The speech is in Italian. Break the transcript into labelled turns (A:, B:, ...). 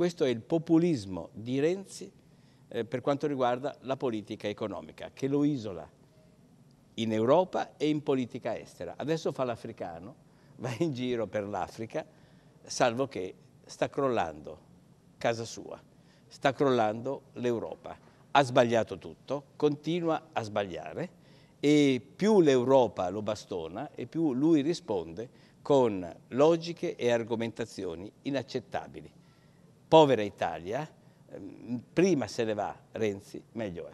A: Questo è il populismo di Renzi eh, per quanto riguarda la politica economica, che lo isola in Europa e in politica estera. Adesso fa l'africano, va in giro per l'Africa, salvo che sta crollando casa sua, sta crollando l'Europa. Ha sbagliato tutto, continua a sbagliare e più l'Europa lo bastona e più lui risponde con logiche e argomentazioni inaccettabili povera Italia, ehm, prima se ne va Renzi, meglio è.